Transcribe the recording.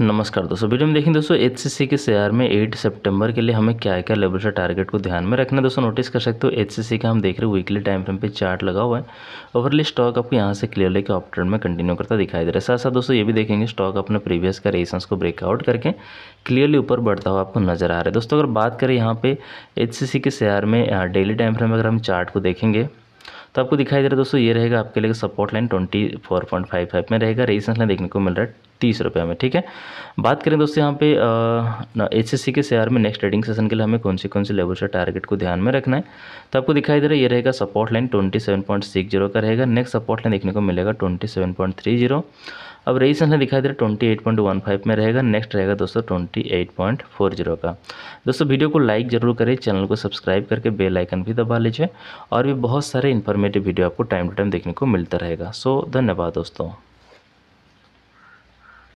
नमस्कार दोस्तों वीडियो में देखें दोस्तों एच के शेयर में 8 सितंबर के लिए हमें क्या क्या लेवल से टारगेट को ध्यान में रखना दोस्तों नोटिस कर सकते हो एच का हम देख रहे हैं वीकली टाइम फ्रेम पे चार्ट लगा हुआ है ओवरली स्टॉक आपको यहाँ से क्लियर लेकर ऑप ट्रेंड में कंटिन्यू करता दिखाई दे रहा है साथ साथ दोस्तों ये भी देखेंगे स्टॉक अपने प्रीवियस का रेसेंस को ब्रेकआउट करके क्लियरली ऊपर बढ़ता हुआ आपको नजर आ रहा है दोस्तों अगर बात करें यहाँ पे एच के शेयर में डेली टाइम फ्रेम अगर हम चार्ट को देखेंगे तो आपको दिखाई दे रहा है दोस्तों ये रहेगा आपके लिए support line twenty four point five five में रहेगा रेजिस्टेंस लाइन देखने को मिल रहा है तीस रुपये में ठीक है बात करें दोस्तों यहाँ पे एच एस के शेयर में नेक्स्ट ट्रेडिंग सेशन के लिए हमें कौन सी कौन सी लेवल से टारगेट को ध्यान में रखना है तो आपको दिखाई दे रहा है ये रहेगा support line twenty seven point six zero का रहेगा नेक्स्ट सपोर्ट लाइन देखने को मिलेगा twenty seven point three zero अब रईस हमें दिखाई दे रहा है twenty eight point one five में रहेगा नेक्स्ट रहेगा दोस्तों twenty eight point four zero का दोस्तों वीडियो को लाइक जरूर करें चैनल को सब्सक्राइब करके बेल आइकन भी दबा लीजिए और भी बहुत सारे इन्फॉर्मेटिव वीडियो आपको टाइम टू टाइम देखने को मिलता रहेगा सो धन्यवाद दोस्तों